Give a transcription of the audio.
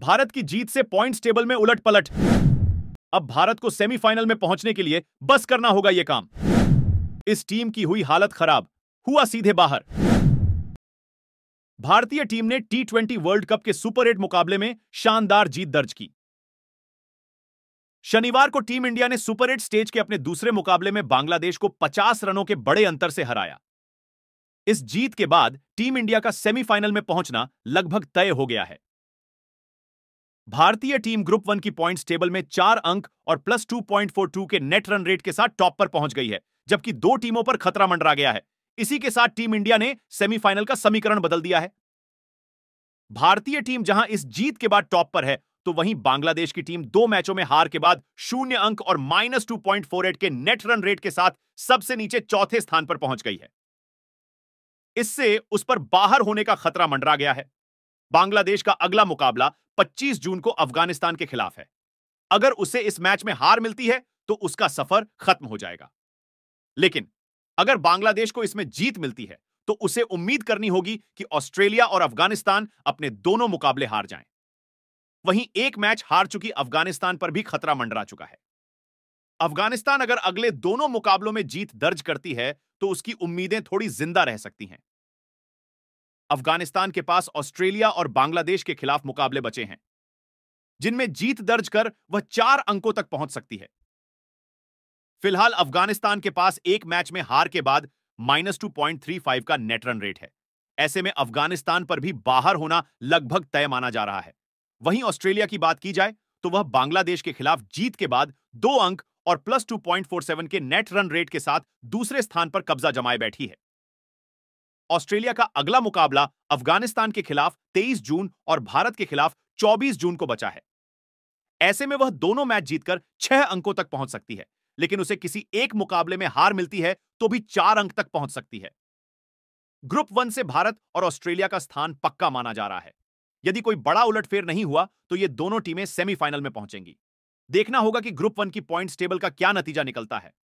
भारत की जीत से points table में उलट पलट अब भारत को सेमीफाइनल में पहुंचने के लिए बस करना होगा यह काम इस टीम की हुई हालत खराब हुआ सीधे बाहर भारतीय टीम ने टी ट्वेंटी वर्ल्ड कप के सुपर एट मुकाबले में शानदार जीत दर्ज की शनिवार को टीम इंडिया ने सुपर एट स्टेज के अपने दूसरे मुकाबले में बांग्लादेश को 50 रनों के बड़े अंतर से हराया इस जीत के बाद टीम इंडिया का सेमीफाइनल में पहुंचना लगभग तय हो गया है भारतीय टीम ग्रुप वन की पॉइंट्स टेबल में चार अंक और plus two point four two के नेट रन रेट के साथ टॉप पर पहुंच गई है जबकि दो टीमों पर खतरा मंडरा गया है इसी के साथ टीम इंडिया ने सेमीफाइनल का समीकरण बदल दिया है भारतीय टीम जहां इस जीत के बाद टॉप पर है तो वहीं बांग्लादेश की टीम दो मैचों में हार के बाद शून्य अंक और minus two point four eight के नेट रन रेट के साथ सबसे नीचे चौथे स्थान पर पहुंच गई है इससे उस पर बाहर होने का खतरा मंडरा गया है बांग्लादेश का अगला मुकाबला 25 जून को अफगानिस्तान के खिलाफ है अगर उसे इस मैच में हार मिलती है तो उसका सफर खत्म हो जाएगा लेकिन अगर बांग्लादेश को इसमें जीत मिलती है तो उसे उम्मीद करनी होगी कि ऑस्ट्रेलिया और अफगानिस्तान अपने दोनों मुकाबले हार जाएं। वहीं एक मैच हार चुकी अफगानिस्तान पर भी खतरा मंडरा चुका है अफगानिस्तान अगर अगले दोनों मुकाबलों में जीत दर्ज करती है तो उसकी उम्मीदें थोड़ी जिंदा रह सकती हैं अफगानिस्तान के पास ऑस्ट्रेलिया और बांग्लादेश के खिलाफ मुकाबले बचे हैं जिनमें जीत दर्ज कर वह चार अंकों तक पहुंच सकती है फिलहाल अफगानिस्तान के पास एक मैच में हार के बाद minus two point three five का नेट रन रेट है ऐसे में अफगानिस्तान पर भी बाहर होना लगभग तय माना जा रहा है वहीं ऑस्ट्रेलिया की बात की जाए तो वह बांग्लादेश के खिलाफ जीत के बाद दो अंक और plus two point four seven के नेट रन रेट के साथ दूसरे स्थान पर कब्जा जमाए बैठी है ऑस्ट्रेलिया का अगला मुकाबला अफगानिस्तान के खिलाफ 23 जून और भारत के खिलाफ 24 जून को बचा है ऐसे में वह दोनों मैच जीतकर छह अंकों तक पहुंच सकती है लेकिन उसे किसी एक मुकाबले में हार मिलती है तो भी चार अंक तक पहुंच सकती है ग्रुप वन से भारत और ऑस्ट्रेलिया का स्थान पक्का माना जा रहा है यदि कोई बड़ा उलटफेर नहीं हुआ तो ये दोनों टीमें सेमीफाइनल में पहुंचेंगी देखना होगा कि ग्रुप वन की पॉइंट्स टेबल का क्या नतीजा निकलता है